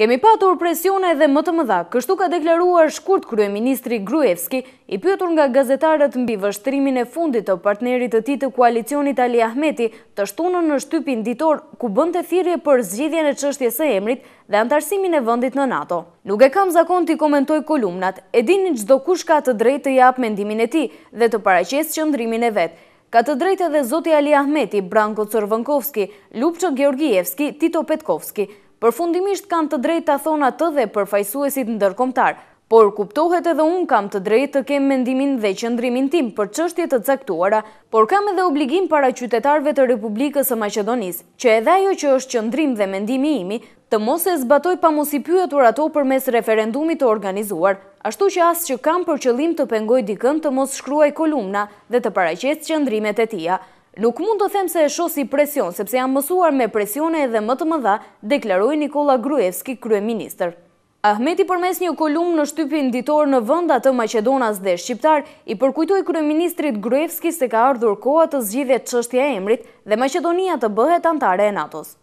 Kemi patur presione edhe më të mëdha, kështu ka deklaruar shkurt krye Ministri Gruevski i pyotur nga gazetarët mbi vështrimin e fundit të partnerit të ti të koalicionit Ali Ahmeti të shtunën në shtypin ditor ku bënd të thirje për zgjidhjen e qështjes e emrit dhe antarësimin e vëndit në NATO. Nuk e kam zakon të i komentoj kolumnat, e dini që kush ka të drejt të japë mendimin e ti dhe të paraqes që ndrimin e vetë. Ka të drejt edhe Zoti Ali Ahmeti, Branko Cërvënkovski, Lupqo Georgijevski, Tito Petkovski. Për fundimisht kam të drejt të thona të dhe për fajsuesit në dërkomtar, por kuptohet edhe unë kam të drejt të kemë mendimin dhe qëndrimin tim për qështje të caktuara, por kam edhe obligim para qytetarve të Republikës e Macedonis, që edhe ajo që është qëndrim dhe mendimi imi, të mos e zbatoj pa mos i pyetur ato për mes referendumit të organizuar, ashtu që asë që kam për qëllim të pengoj dikën të mos shkruaj kolumna dhe të paraqes qëndrimet e tia. Nuk mund të them se e shos presion, sepse janë mësuar me presione edhe më të mëdha, deklaroj Nikola Gruevski, krye Ahmeti përmes një kolumë në shtypin ditor në vënda të Macedonas dhe Shqiptar, i përkujtoj krye Gruevski se ka ardhur koha të zgjidhet qështja emrit dhe Macedonia të bëhet antare e Natos.